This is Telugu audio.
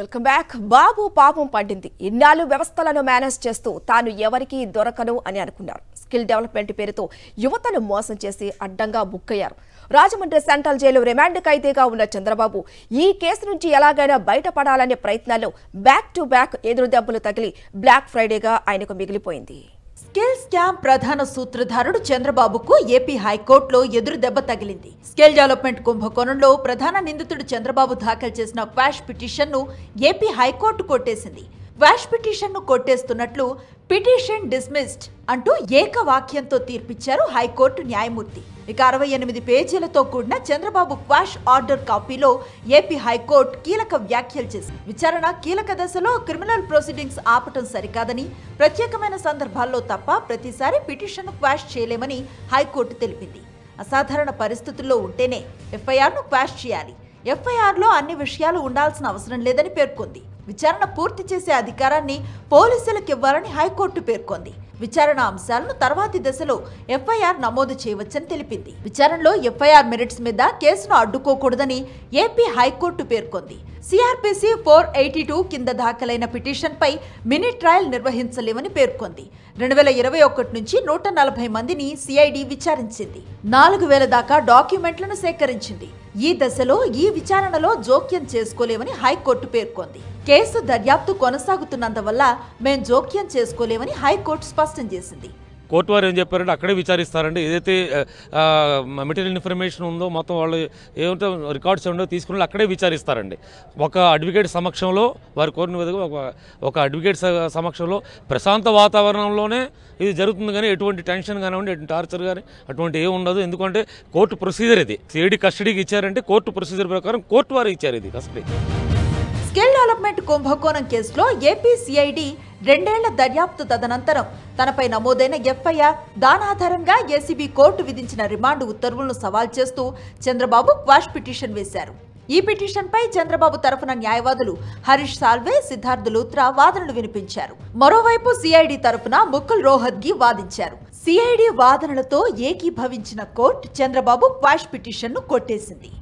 వెల్కమ్ బ్యాక్ బాబు పాపం పడింది ఇన్నాళ్ళు వ్యవస్థలను మేనేజ్ చేస్తూ తాను ఎవరికీ దొరకను అని అనుకున్నారు స్కిల్ డెవలప్మెంట్ పేరుతో యువతను మోసం చేసి అడ్డంగా బుక్ అయ్యారు రాజమండ్రి సెంట్రల్ జైలు రిమాండ్ ఖైదీగా ఉన్న చంద్రబాబు ఈ కేసు నుంచి ఎలాగైనా బయటపడాలనే ప్రయత్నాల్లో బ్యాక్ టు బ్యాక్ ఎదురు దెబ్బలు తగిలి బ్లాక్ ఫ్రైడేగా ఆయనకు మిగిలిపోయింది స్కిల్ క్యాంప్ ప్రధాన సూత్రధారుడు చంద్రబాబుకు ఏపీ హైకోర్టులో ఎదురు దెబ్బ తగిలింది స్కిల్ డెవలప్మెంట్ కుంభకోణంలో ప్రధాన నిందితుడు చంద్రబాబు దాఖలు చేసిన క్వాష్ ను ఏపీ హైకోర్టు కొట్టేసింది క్వాష్ ను కొట్టేస్తున్నట్లు పిటిషన్ డిస్మిస్డ్ అంటూ ఏకవాక్యంతో తీర్పిచ్చారు హైకోర్టు న్యాయమూర్తి ఇక అరవై ఎనిమిది పేజీలతో కూడిన చంద్రబాబు క్వాష్ ఆర్డర్ కాపీలో ఏపీ హైకోర్టు కీలక వ్యాఖ్యలు చేసింది విచారణ కీలక దశలో క్రిమినల్ ప్రొసీడింగ్స్ ఆపటం సరికాదని ప్రత్యేకమైన సందర్భాల్లో తప్ప ప్రతిసారి పిటిషన్ను క్వాష్ చేయలేమని హైకోర్టు తెలిపింది అసాధారణ పరిస్థితుల్లో ఉంటేనే ఎఫ్ఐఆర్ను క్వాష్ చేయాలి ఎఫ్ఐఆర్లో అన్ని విషయాలు ఉండాల్సిన అవసరం లేదని పేర్కొంది విచారణ పూర్తి చేసే అధికారాన్ని పోలీసులకు ఇవ్వాలని హైకోర్టు పేర్కొంది విచారణ అంశాలను తర్వాతి దశలో ఎఫ్ఐఆర్ నమోదు చేయవచ్చని తెలిపింది విచారణలో ఎఫ్ఐఆర్ మెరిట్స్ మీద కేసును అడ్డుకోకూడదని ఏపీ హైకోర్టు పేర్కొంది సిఆర్పిసి ఫోర్ ఎయిటీ టూ కింద దాఖలైన పిటిషన్పై మినీ ట్రయల్ నిర్వహించలేమని పేర్కొంది రెండు వేల ఇరవై ఒకటి నుంచి నూట నలభై మందిని సిఐడి విచారించింది నాలుగు వేల దాకా డాక్యుమెంట్లను సేకరించింది ఈ దశలో ఈ విచారణలో జోక్యం చేసుకోలేమని హైకోర్టు పేర్కొంది కేసు దర్యాప్తు కొనసాగుతున్నందువల్ల మేం జోక్యం చేసుకోలేమని హైకోర్టు స్పష్టం చేసింది కోర్టు వారు ఏం చెప్పారంటే అక్కడే విచారిస్తారండి ఏదైతే మెటీరియల్ ఇన్ఫర్మేషన్ ఉందో మొత్తం వాళ్ళు ఏమంటే రికార్డ్స్ ఉండో తీసుకుని అక్కడే విచారిస్తారండి ఒక అడ్వకేట్ సమక్షంలో వారు కోరిన విధంగా ఒక ఒక అడ్వకేట్ సమక్షంలో ప్రశాంత వాతావరణంలోనే ఇది జరుగుతుంది కానీ ఎటువంటి టెన్షన్ కానివ్వండి ఎటువంటి టార్చర్ కానీ అటువంటి ఏమి ఉండదు ఎందుకంటే కోర్టు ప్రొసీజర్ ఇది సిఐడి కస్టడీకి ఇచ్చారంటే కోర్టు ప్రొసీజర్ ప్రకారం కోర్టు వారు ఇచ్చారు ఇది కస్టడీ స్కిల్ డెవలప్మెంట్ కుంభకోణం కేసులో ఏపీ సిఐడి రెండేళ్ల దర్యాప్తు తదనంతరం తనపై నమోదైన ఎఫ్ఐఆర్ దానాధారంగా ఏసీబీ కోర్టు విధించిన రిమాండ్ ఉత్తర్వులను సవాల్ చేస్తూ చంద్రబాబు క్వాష్ పిటిషన్ వేశారు ఈ పిటిషన్పై చంద్రబాబు తరఫున న్యాయవాదులు హరీష్ సాల్వే సిద్ధార్థ్ లూత్రా వాదనలు వినిపించారు మరోవైపు సిఐడి తరఫున ముకుల్ రోహద్గి వాదించారు సిఐడి వాదనలతో ఏకీభవించిన కోర్టు చంద్రబాబు క్వాష్ పిటిషన్ను కొట్టేసింది